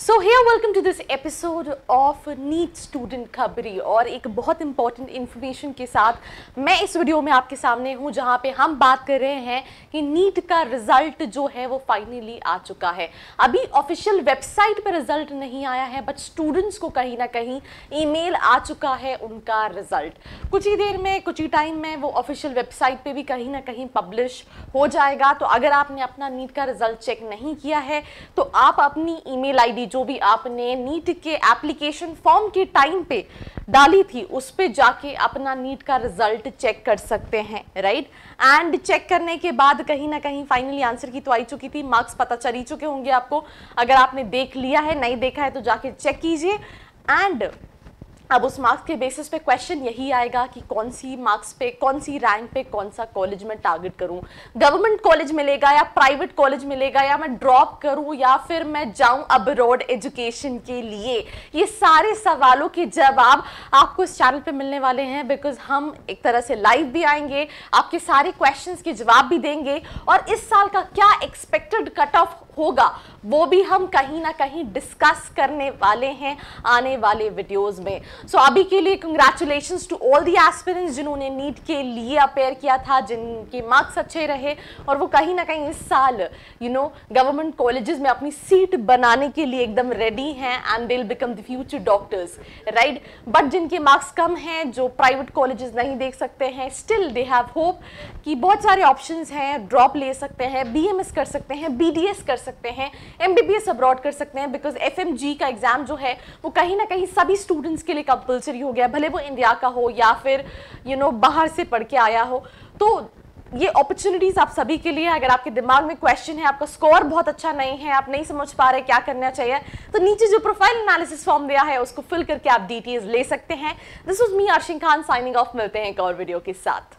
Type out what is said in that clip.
so here welcome to this episode of NEET student खबरी और एक बहुत इंपॉर्टेंट इन्फॉर्मेशन के साथ मैं इस वीडियो में आपके सामने हूँ जहाँ पे हम बात कर रहे हैं कि नीट का रिजल्ट जो है वो फाइनली आ चुका है अभी ऑफिशियल वेबसाइट पर रिजल्ट नहीं आया है बट स्टूडेंट्स को कहीं ना कहीं ईमेल आ चुका है उनका रिजल्ट कुछ ही देर में कुछ ही टाइम में वो ऑफिशियल वेबसाइट पर भी कहीं ना कहीं पब्लिश हो जाएगा तो अगर आपने अपना नीट का रिजल्ट चेक नहीं किया है तो आप अपनी ई मेल जो भी आपने नीट के एप्लीकेशन फॉर्म के टाइम पे डाली थी उस पर जाके अपना नीट का रिजल्ट चेक कर सकते हैं राइट एंड चेक करने के बाद कहीं ना कहीं फाइनली आंसर की तो आई चुकी थी मार्क्स पता चल ही चुके होंगे आपको अगर आपने देख लिया है नहीं देखा है तो जाके चेक कीजिए एंड अब उस मार्क्स के बेसिस पे क्वेश्चन यही आएगा कि कौन सी मार्क्स पे कौन सी रैंक पे कौन सा कॉलेज में टारगेट करूं गवर्नमेंट कॉलेज मिलेगा या प्राइवेट कॉलेज मिलेगा या मैं ड्रॉप करूं या फिर मैं जाऊं अब्रॉड एजुकेशन के लिए ये सारे सवालों के जवाब आपको इस चैनल पे मिलने वाले हैं बिकॉज हम एक तरह से लाइव भी आएंगे आपके सारे क्वेश्चन के जवाब भी देंगे और इस साल का क्या एक्सपेक्टेड कट ऑफ होगा वो भी हम कहीं ना कहीं डिस्कस करने वाले हैं आने वाले वीडियोस में सो so, अभी के लिए congratulation to all the aspirants जिन्होंने नीट के लिए अपेयर किया था जिनके मार्क्स अच्छे रहे और वो कहीं ना कहीं इस साल यू नो गवर्नमेंट कॉलेजेस में अपनी सीट बनाने के लिए एकदम रेडी हैं and will become the future doctors right but जिनके मार्क्स कम हैं जो प्राइवेट कॉलेजेस नहीं देख सकते हैं स्टिल दे हैव होप कि बहुत सारे ऑप्शंस हैं ड्रॉप ले सकते हैं बीएमएस कर सकते हैं बीडीएस कर सकते हैं M B B S abroad कर सकते हैं बिकॉज एफ एम जी का एग्ज़ाम जो है वो कहीं ना कहीं सभी स्टूडेंट्स के लिए कंपल्सरी हो गया भले वो इंडिया का हो या फिर यू you नो know, बाहर से पढ़ के आया हो तो ये अपॉर्चुनिटीज़ आप सभी के लिए अगर आपके दिमाग में क्वेश्चन है आपका स्कोर बहुत अच्छा नहीं है आप नहीं समझ पा रहे क्या करना चाहिए तो नीचे जो प्रोफाइल एनालिसिस फॉर्म दिया है उसको फिल करके आप डिटेल्स ले सकते हैं this was me Ashing Khan signing off मिलते हैं एक और वीडियो के साथ